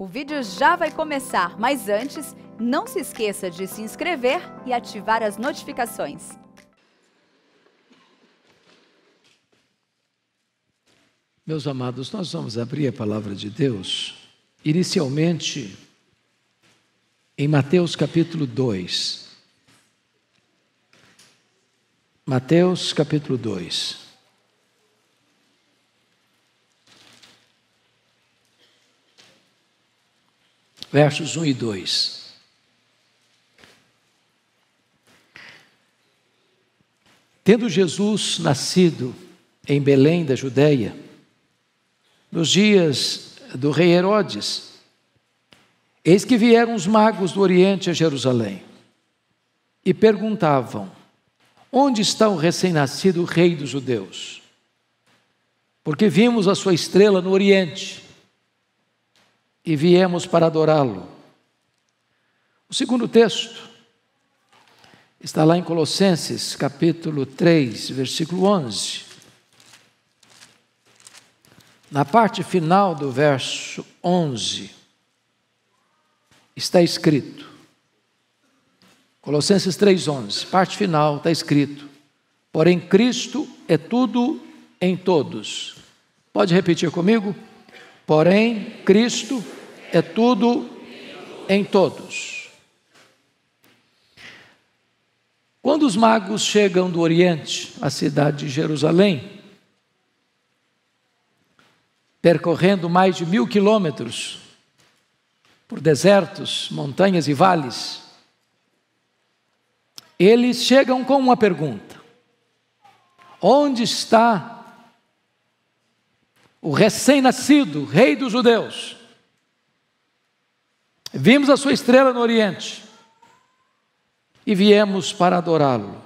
O vídeo já vai começar, mas antes, não se esqueça de se inscrever e ativar as notificações. Meus amados, nós vamos abrir a palavra de Deus, inicialmente em Mateus capítulo 2. Mateus capítulo 2. versos 1 e 2. Tendo Jesus nascido em Belém da Judéia, nos dias do rei Herodes, eis que vieram os magos do Oriente a Jerusalém e perguntavam: Onde está o recém-nascido rei dos judeus? Porque vimos a sua estrela no Oriente e viemos para adorá-lo. O segundo texto está lá em Colossenses, capítulo 3, versículo 11. Na parte final do verso 11, está escrito, Colossenses 3,11, parte final, está escrito: Porém, Cristo é tudo em todos. Pode repetir comigo? Porém, Cristo é tudo em todos. Quando os magos chegam do Oriente à cidade de Jerusalém, percorrendo mais de mil quilômetros por desertos, montanhas e vales, eles chegam com uma pergunta: onde está o recém-nascido rei dos judeus? Vimos a sua estrela no Oriente e viemos para adorá-lo.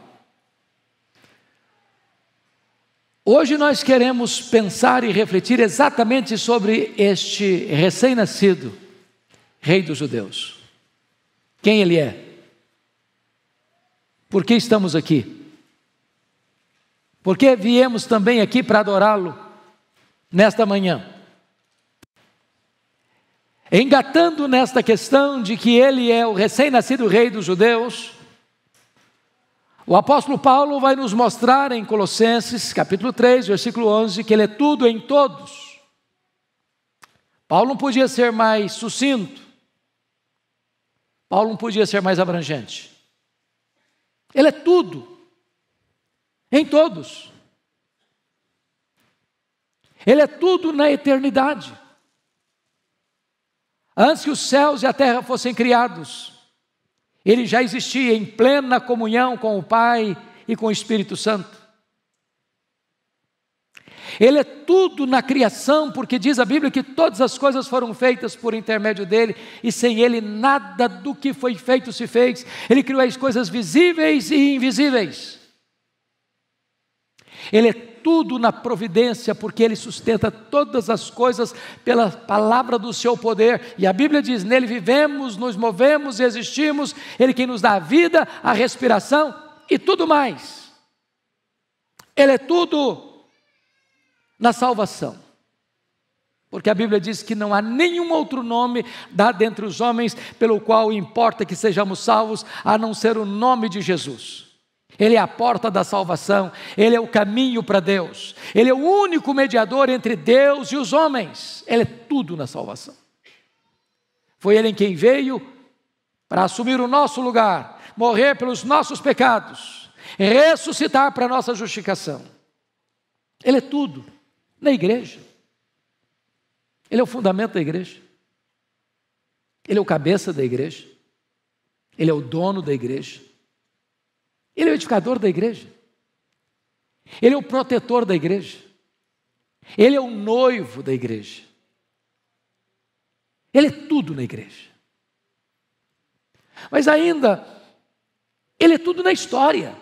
Hoje nós queremos pensar e refletir exatamente sobre este recém-nascido, Rei dos Judeus. Quem ele é? Por que estamos aqui? Por que viemos também aqui para adorá-lo nesta manhã? Engatando nesta questão de que ele é o recém-nascido rei dos judeus, o apóstolo Paulo vai nos mostrar em Colossenses, capítulo 3, versículo 11, que ele é tudo em todos. Paulo não podia ser mais sucinto. Paulo não podia ser mais abrangente. Ele é tudo em todos. Ele é tudo na eternidade. Antes que os céus e a terra fossem criados, ele já existia em plena comunhão com o Pai e com o Espírito Santo. Ele é tudo na criação, porque diz a Bíblia que todas as coisas foram feitas por intermédio dele, e sem ele nada do que foi feito se fez. Ele criou as coisas visíveis e invisíveis. Ele é tudo na providência, porque Ele sustenta todas as coisas pela palavra do seu poder. E a Bíblia diz: nele vivemos, nos movemos e existimos, Ele quem nos dá a vida, a respiração e tudo mais. Ele é tudo na salvação. Porque a Bíblia diz que não há nenhum outro nome dado entre os homens pelo qual importa que sejamos salvos, a não ser o nome de Jesus. Ele é a porta da salvação, Ele é o caminho para Deus, Ele é o único mediador entre Deus e os homens, Ele é tudo na salvação. Foi Ele em quem veio para assumir o nosso lugar, morrer pelos nossos pecados, ressuscitar para a nossa justificação. Ele é tudo na igreja. Ele é o fundamento da igreja. Ele é o cabeça da igreja. Ele é o dono da igreja. Ele é o edificador da igreja. Ele é o protetor da igreja. Ele é o noivo da igreja. Ele é tudo na igreja. Mas ainda, ele é tudo na história.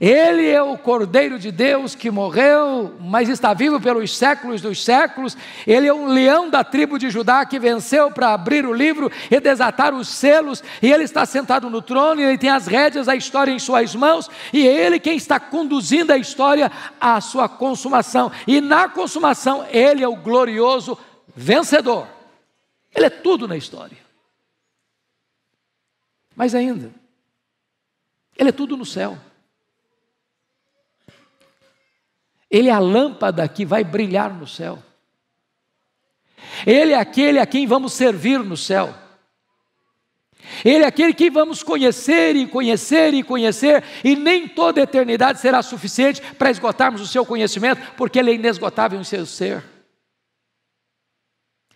Ele é o Cordeiro de Deus que morreu, mas está vivo pelos séculos dos séculos. Ele é um leão da tribo de Judá que venceu para abrir o livro e desatar os selos. E ele está sentado no trono, e ele tem as rédeas da história em suas mãos, e é ele quem está conduzindo a história à sua consumação. E na consumação, ele é o glorioso vencedor. Ele é tudo na história. Mas ainda, ele é tudo no céu. Ele é a lâmpada que vai brilhar no céu. Ele é aquele a quem vamos servir no céu. Ele é aquele que vamos conhecer e conhecer e conhecer, e nem toda eternidade será suficiente para esgotarmos o seu conhecimento, porque ele é inesgotável em seu ser.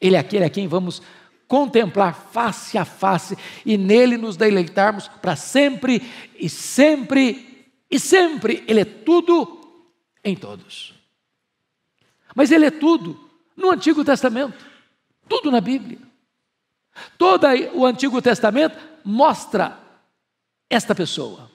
Ele é aquele a quem vamos contemplar face a face e nele nos deleitarmos para sempre e sempre e sempre. Ele é tudo em todos. Mas ele é tudo no Antigo Testamento, tudo na Bíblia. Todo o Antigo Testamento mostra esta pessoa.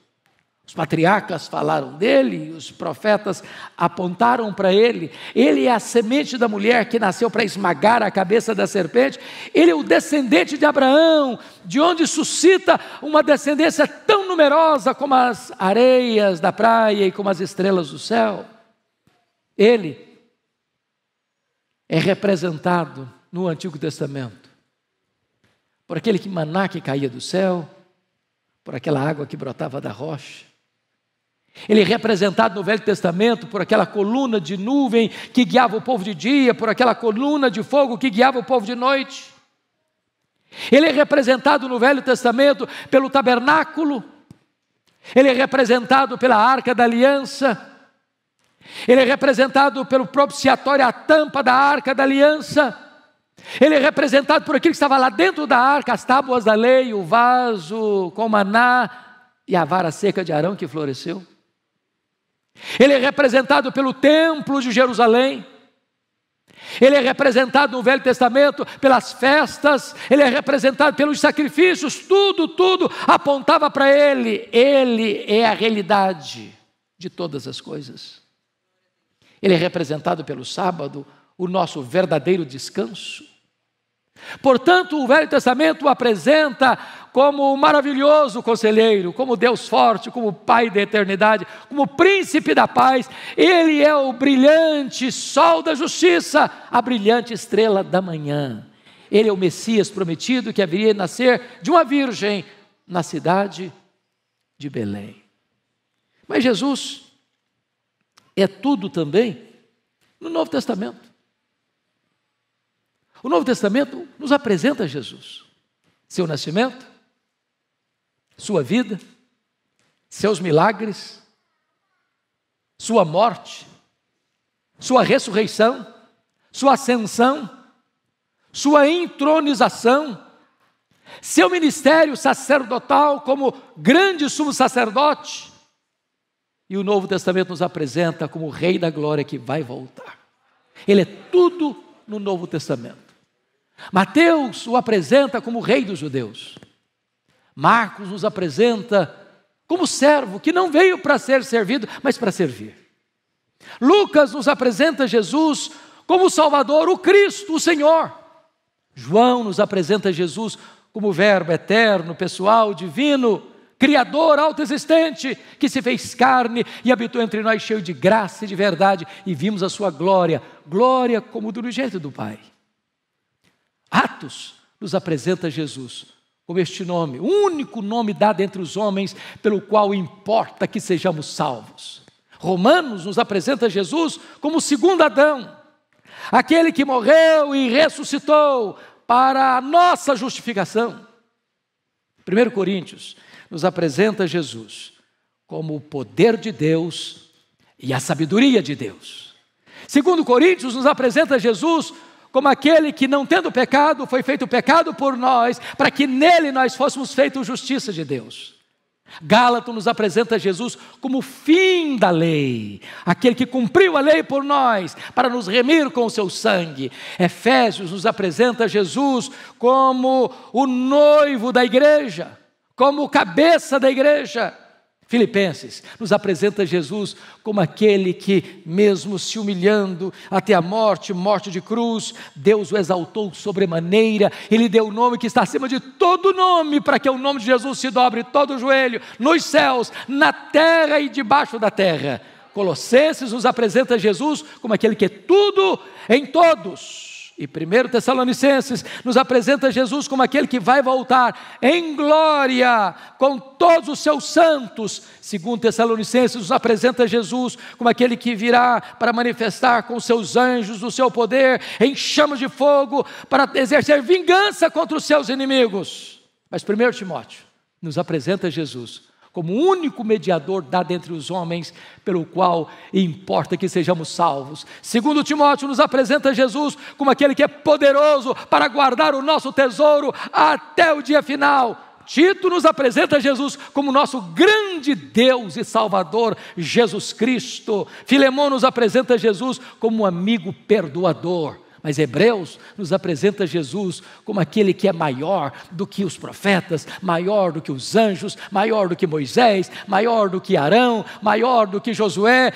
Os patriarcas falaram dele, os profetas apontaram para ele. Ele é a semente da mulher que nasceu para esmagar a cabeça da serpente. Ele é o descendente de Abraão, de onde suscita uma descendência tão numerosa como as areias da praia e como as estrelas do céu. Ele é representado no Antigo Testamento por aquele que maná que caía do céu, por aquela água que brotava da rocha. Ele é representado no Velho Testamento por aquela coluna de nuvem que guiava o povo de dia, por aquela coluna de fogo que guiava o povo de noite. Ele é representado no Velho Testamento pelo tabernáculo, ele é representado pela arca da aliança, ele é representado pelo propiciatório, a tampa da arca da aliança. Ele é representado por aquilo que estava lá dentro da arca, as tábuas da lei, o vaso com maná e a vara seca de Arão que floresceu. Ele é representado pelo templo de Jerusalém. Ele é representado no Velho Testamento pelas festas, ele é representado pelos sacrifícios, tudo, tudo apontava para ele. Ele é a realidade de todas as coisas. Ele é representado pelo sábado, o nosso verdadeiro descanso. Portanto, o Velho Testamento o apresenta como o maravilhoso conselheiro, como Deus forte, como Pai da eternidade, como príncipe da paz. Ele é o brilhante sol da justiça, a brilhante estrela da manhã. Ele é o Messias prometido que haveria de nascer de uma virgem na cidade de Belém. Mas Jesus é tudo também no Novo Testamento. O Novo Testamento nos apresenta Jesus, seu nascimento, sua vida, seus milagres, sua morte, sua ressurreição, sua ascensão, sua entronização, seu ministério sacerdotal como grande sumo sacerdote, e o Novo Testamento nos apresenta como o Rei da Glória que vai voltar. Ele é tudo no Novo Testamento. Mateus o apresenta como o Rei dos Judeus. Marcos nos apresenta como servo que não veio para ser servido, mas para servir. Lucas nos apresenta Jesus como Salvador, o Cristo, o Senhor. João nos apresenta Jesus como Verbo eterno, pessoal, divino Criador autoexistente, que se fez carne e habitou entre nós cheio de graça e de verdade, e vimos a sua glória, glória como do jeito do Pai. Atos nos apresenta Jesus com este nome, o único nome dado entre os homens pelo qual importa que sejamos salvos. Romanos nos apresenta Jesus como o segundo Adão, aquele que morreu e ressuscitou para a nossa justificação. 1 Coríntios nos apresenta Jesus como o poder de Deus e a sabedoria de Deus. Segundo Coríntios nos apresenta Jesus como aquele que não tendo pecado foi feito pecado por nós, para que nele nós fôssemos feitos justiça de Deus. Gálatas nos apresenta Jesus como o fim da lei, aquele que cumpriu a lei por nós, para nos remir com o seu sangue. Efésios nos apresenta Jesus como o noivo da igreja, como cabeça da igreja. Filipenses nos apresenta Jesus como aquele que, mesmo se humilhando até a morte, morte de cruz, Deus o exaltou sobremaneira, ele deu o nome que está acima de todo nome, para que o nome de Jesus se dobre todo o joelho, nos céus, na terra e debaixo da terra. Colossenses nos apresenta Jesus como aquele que é tudo em todos e 1 Tessalonicenses nos apresenta Jesus como aquele que vai voltar em glória com todos os seus santos. 2 Tessalonicenses nos apresenta Jesus como aquele que virá para manifestar com seus anjos o seu poder em chamas de fogo para exercer vingança contra os seus inimigos. Mas 1 Timóteo nos apresenta Jesus como o único mediador dado entre os homens, pelo qual importa que sejamos salvos. Segundo Timóteo nos apresenta Jesus como aquele que é poderoso para guardar o nosso tesouro até o dia final. Tito nos apresenta Jesus como nosso grande Deus e Salvador, Jesus Cristo. Filemão nos apresenta Jesus como um amigo perdoador. Mas Hebreus nos apresenta Jesus como aquele que é maior do que os profetas, maior do que os anjos, maior do que Moisés, maior do que Arão, maior do que Josué.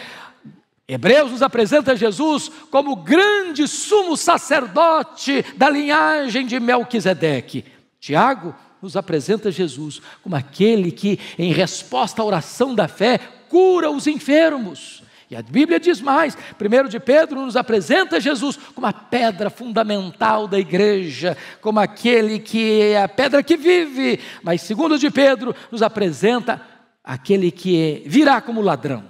Hebreus nos apresenta Jesus como o grande sumo sacerdote da linhagem de Melquisedeque. Tiago nos apresenta Jesus como aquele que, em resposta à oração da fé, cura os enfermos. E a Bíblia diz mais: primeiro de Pedro nos apresenta Jesus como a pedra fundamental da igreja, como aquele que é a pedra que vive. Mas segundo de Pedro nos apresenta aquele que é, virá como ladrão,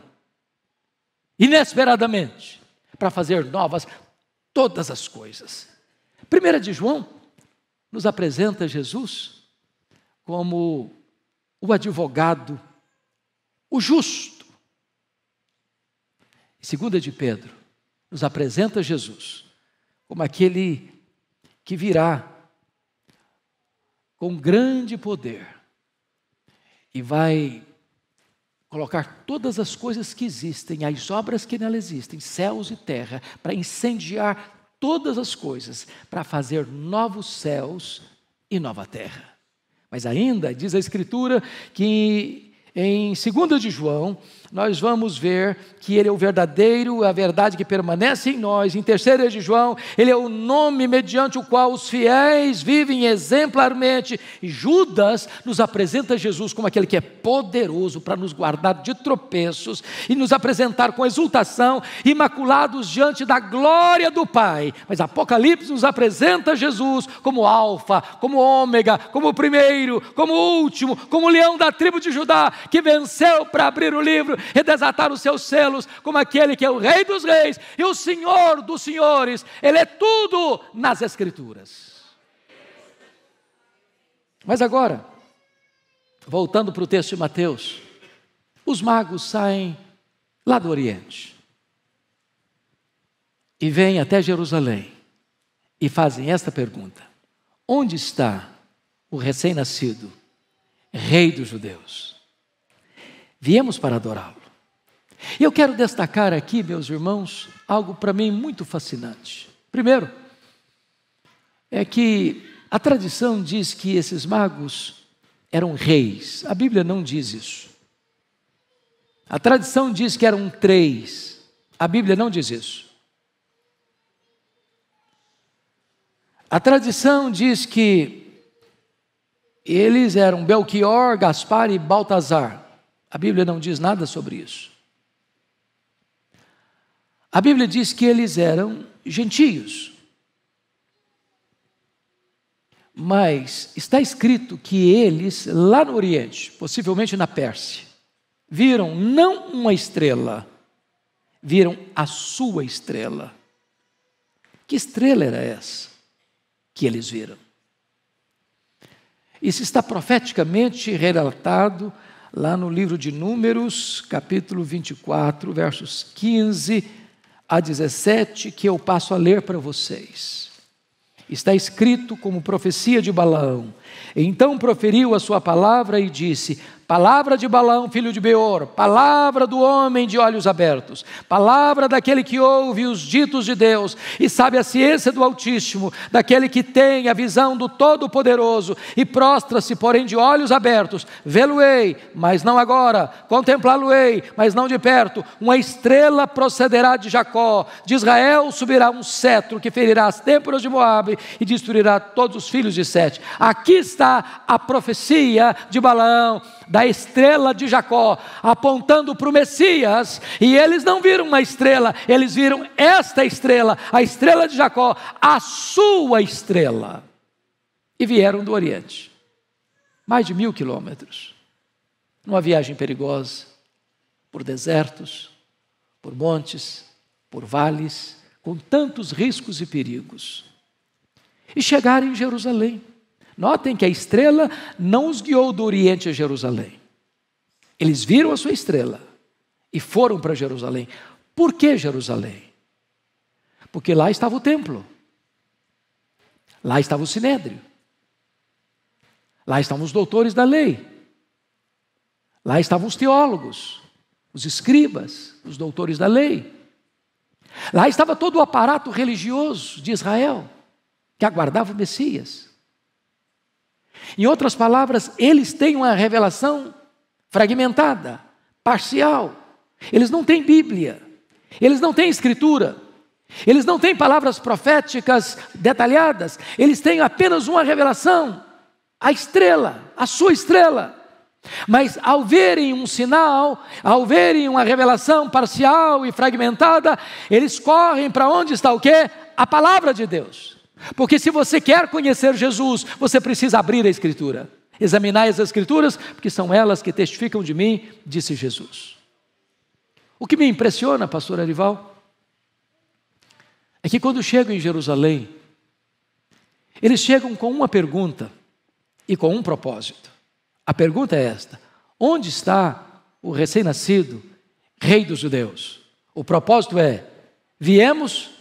inesperadamente, para fazer novas todas as coisas. Primeira de João nos apresenta Jesus como o advogado, o justo segunda de Pedro, nos apresenta Jesus como aquele que virá com grande poder e vai colocar todas as coisas que existem, as obras que nela existem, céus e terra, para incendiar todas as coisas, para fazer novos céus e nova terra. Mas ainda diz a Escritura que em 2 de João, nós vamos ver que Ele é o verdadeiro, a verdade que permanece em nós. Em terceira de João, Ele é o nome mediante o qual os fiéis vivem exemplarmente. Judas nos apresenta Jesus como aquele que é poderoso para nos guardar de tropeços e nos apresentar com exultação, imaculados diante da glória do Pai. Mas Apocalipse nos apresenta Jesus como Alfa, como Ômega, como primeiro, como último, como o leão da tribo de Judá, que venceu para abrir o livro e desatar os seus selos, como aquele que é o Rei dos Reis e o Senhor dos Senhores. Ele é tudo nas Escrituras. Mas agora, voltando para o texto de Mateus, os magos saem lá do Oriente e vêm até Jerusalém e fazem esta pergunta: Onde está o recém-nascido, Rei dos Judeus? Viemos para adorá-lo. E eu quero destacar aqui, meus irmãos, algo para mim muito fascinante. Primeiro, é que a tradição diz que esses magos eram reis. A Bíblia não diz isso. A tradição diz que eram três. A Bíblia não diz isso. A tradição diz que eles eram Belchior, Gaspar e Baltazar. A Bíblia não diz nada sobre isso. A Bíblia diz que eles eram gentios. Mas está escrito que eles, lá no Oriente, possivelmente na Pérsia, viram não uma estrela, viram a sua estrela. Que estrela era essa que eles viram? Isso está profeticamente relatado lá no livro de Números, capítulo 24, versos 15 a 17, que eu passo a ler para vocês. Está escrito como profecia de Balaão. Então proferiu a sua palavra e disse: Palavra de Balaão, filho de Beor, palavra do homem de olhos abertos, palavra daquele que ouve os ditos de Deus e sabe a ciência do Altíssimo, daquele que tem a visão do Todo-Poderoso e prostra-se, porém, de olhos abertos. Vê-lo-ei, mas não agora, contemplá-lo-ei, mas não de perto. Uma estrela procederá de Jacó, de Israel subirá um cetro que ferirá as têmporas de Moabe e destruirá todos os filhos de Sete. Aqui está a profecia de Balaão da estrela de Jacó, apontando para o Messias, e eles não viram uma estrela, eles viram esta estrela, a estrela de Jacó, a sua estrela, e vieram do Oriente, mais de mil quilômetros, numa viagem perigosa, por desertos, por montes, por vales, com tantos riscos e perigos, e chegaram em Jerusalém. Notem que a estrela não os guiou do Oriente a Jerusalém. Eles viram a sua estrela e foram para Jerusalém. Por que Jerusalém? Porque lá estava o templo, lá estava o sinédrio, lá estavam os doutores da lei, lá estavam os teólogos, os escribas, os doutores da lei. Lá estava todo o aparato religioso de Israel, que aguardava o Messias. Em outras palavras, eles têm uma revelação fragmentada, parcial. Eles não têm Bíblia, eles não têm Escritura, eles não têm palavras proféticas detalhadas, eles têm apenas uma revelação, a estrela, a sua estrela. Mas ao verem um sinal, ao verem uma revelação parcial e fragmentada, eles correm para onde está o quê? A palavra de Deus. Porque se você quer conhecer Jesus, você precisa abrir a Escritura. Examinar as Escrituras, porque são elas que testificam de mim, disse Jesus. O que me impressiona, pastor Arival, é que quando chegam em Jerusalém, eles chegam com uma pergunta e com um propósito. A pergunta é esta: onde está o recém-nascido, rei dos judeus? O propósito é: viemos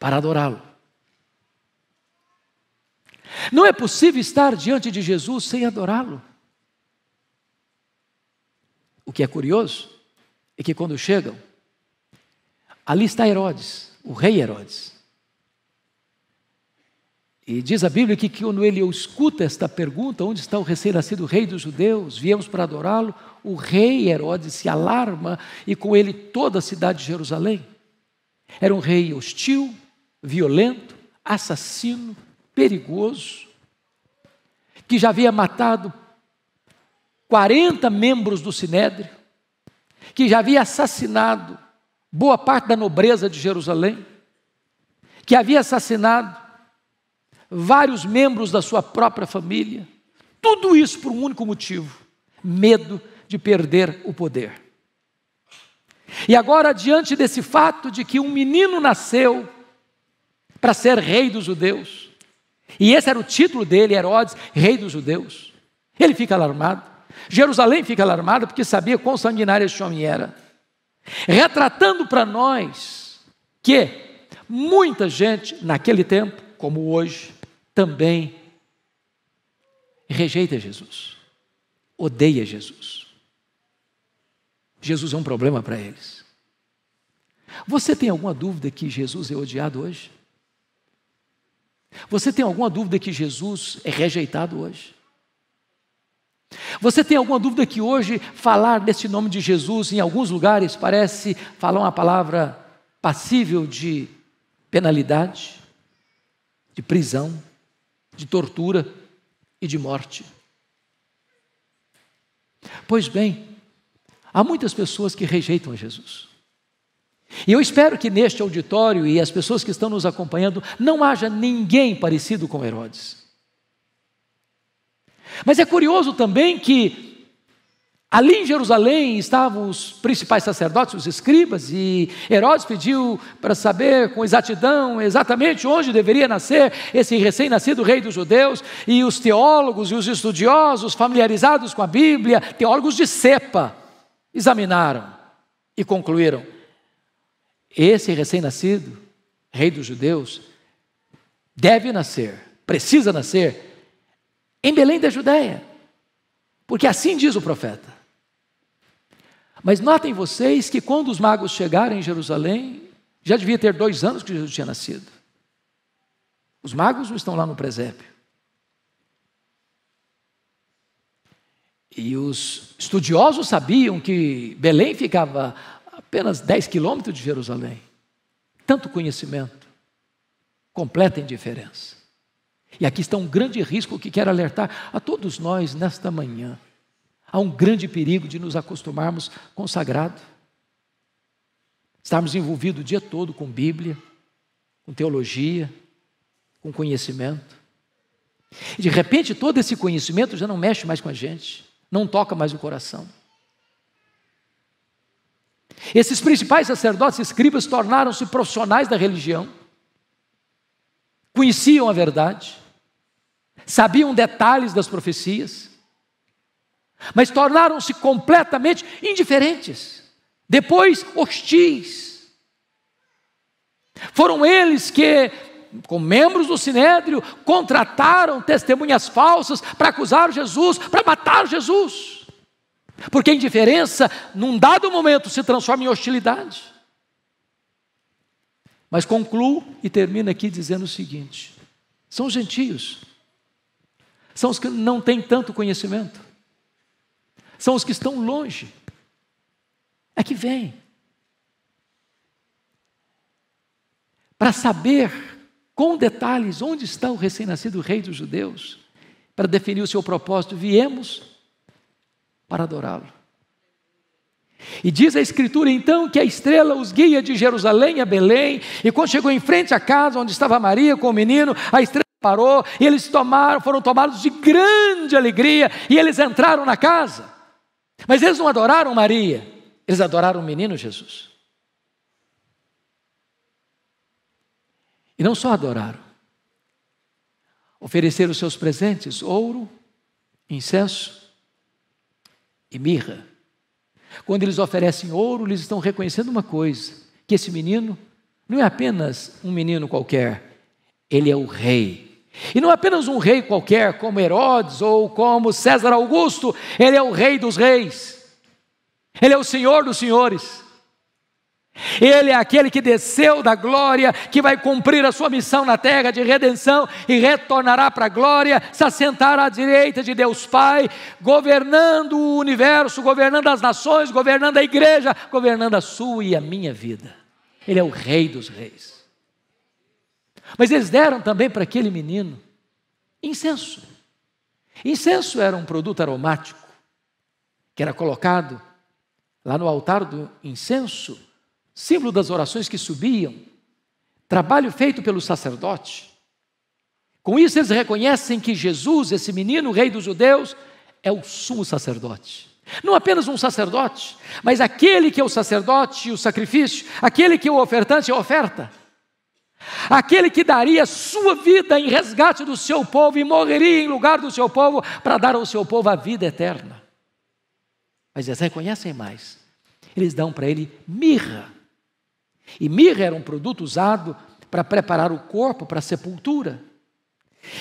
para adorá-lo. Não é possível estar diante de Jesus sem adorá-lo. O que é curioso é que quando chegam, ali está Herodes, o rei Herodes. E diz a Bíblia que quando ele escuta esta pergunta, onde está o recém-nascido rei dos judeus, viemos para adorá-lo, o rei Herodes se alarma e com ele toda a cidade de Jerusalém. Era um rei hostil, violento, assassino, perigoso, que já havia matado 40 membros do Sinédrio, que já havia assassinado boa parte da nobreza de Jerusalém, que havia assassinado vários membros da sua própria família, tudo isso por um único motivo: medo de perder o poder. E agora, diante desse fato de que um menino nasceu para ser rei dos judeus, e esse era o título dele, Herodes, rei dos judeus. Ele fica alarmado. Jerusalém fica alarmada porque sabia quão sanguinário este homem era. Retratando para nós que muita gente naquele tempo, como hoje, também rejeita Jesus, odeia Jesus. Jesus é um problema para eles. Você tem alguma dúvida que Jesus é odiado hoje? Você tem alguma dúvida que Jesus é rejeitado hoje? Você tem alguma dúvida que hoje falar deste nome de Jesus em alguns lugares parece falar uma palavra passível de penalidade, de prisão, de tortura e de morte? Pois bem, há muitas pessoas que rejeitam Jesus. E eu espero que neste auditório e as pessoas que estão nos acompanhando não haja ninguém parecido com Herodes. Mas é curioso também que ali em Jerusalém estavam os principais sacerdotes, os escribas, e Herodes pediu para saber com exatidão exatamente onde deveria nascer esse recém-nascido rei dos judeus, e os teólogos e os estudiosos familiarizados com a Bíblia, teólogos de cepa, examinaram e concluíram esse recém-nascido, rei dos judeus, deve nascer, precisa nascer em Belém da Judéia, porque assim diz o profeta. Mas notem vocês que quando os magos chegaram em Jerusalém, já devia ter dois anos que Jesus tinha nascido. Os magos não estão lá no presépio. E os estudiosos sabiam que Belém ficava apenas 10 quilômetros de Jerusalém. Tanto conhecimento, completa indiferença. E aqui está um grande risco que quero alertar a todos nós nesta manhã. Há um grande perigo de nos acostumarmos com o sagrado, estarmos envolvidos o dia todo com Bíblia, com teologia, com conhecimento. E de repente todo esse conhecimento já não mexe mais com a gente, não toca mais o coração. Esses principais sacerdotes e escribas tornaram-se profissionais da religião, conheciam a verdade, sabiam detalhes das profecias, mas tornaram-se completamente indiferentes, depois hostis. Foram eles que, com membros do sinédrio, contrataram testemunhas falsas para acusar Jesus, para matar Jesus. Porque a indiferença, num dado momento, se transforma em hostilidade. Mas concluo e termino aqui dizendo o seguinte: são os gentios, são os que não têm tanto conhecimento, são os que estão longe, é que vêm. Para saber com detalhes onde está o recém-nascido rei dos judeus, para definir o seu propósito, viemos para adorá-lo. E diz a Escritura então que a estrela os guia de Jerusalém a Belém, e quando chegou em frente à casa onde estava Maria com o menino, a estrela parou, e eles tomaram, foram tomados de grande alegria, e eles entraram na casa. Mas eles não adoraram Maria, eles adoraram o menino Jesus. E não só adoraram, ofereceram os seus presentes, ouro, incenso e mirra. Quando eles oferecem ouro, eles estão reconhecendo uma coisa: que esse menino não é apenas um menino qualquer, ele é o rei. E não é apenas um rei qualquer, como Herodes ou como César Augusto, ele é o rei dos reis, ele é o senhor dos senhores. Ele é aquele que desceu da glória, que vai cumprir a sua missão na terra de redenção e retornará para a glória, se assentar à direita de Deus Pai, governando o universo, governando as nações, governando a igreja, governando a sua e a minha vida. Ele é o Rei dos Reis. Mas eles deram também para aquele menino incenso. Incenso era um produto aromático que era colocado lá no altar do incenso símbolo das orações que subiam, trabalho feito pelo sacerdote. Com isso, eles reconhecem que Jesus, esse menino, rei dos judeus, é o sumo sacerdote. Não apenas um sacerdote, mas aquele que é o sacerdote e o sacrifício, aquele que é o ofertante e é a oferta, aquele que daria sua vida em resgate do seu povo e morreria em lugar do seu povo para dar ao seu povo a vida eterna. Mas eles reconhecem mais, eles dão para ele mirra e mirra era um produto usado para preparar o corpo para a sepultura.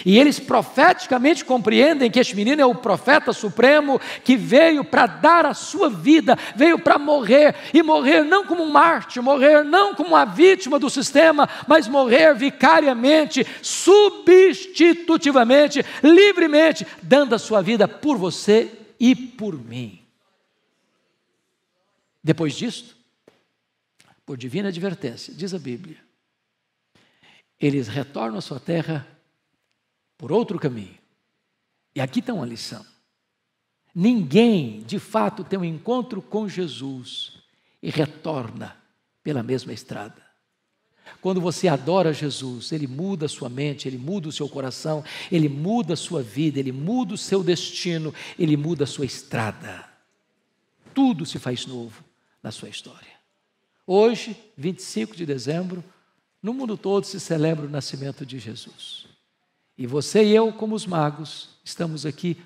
E eles profeticamente compreendem que este menino é o profeta supremo que veio para dar a sua vida, veio para morrer, e morrer não como um mártir, morrer não como uma vítima do sistema, mas morrer vicariamente, substitutivamente, livremente, dando a sua vida por você e por mim. Depois disto, por divina advertência, diz a Bíblia, eles retornam à sua terra por outro caminho. E aqui está uma lição. Ninguém, de fato, tem um encontro com Jesus e retorna pela mesma estrada. Quando você adora Jesus, ele muda a sua mente, ele muda o seu coração, ele muda a sua vida, ele muda o seu destino, ele muda a sua estrada. Tudo se faz novo na sua história. Hoje, 25 de dezembro, no mundo todo se celebra o nascimento de Jesus. E você e eu, como os magos, estamos aqui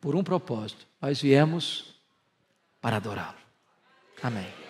por um propósito. Nós viemos para adorá-lo. Amém.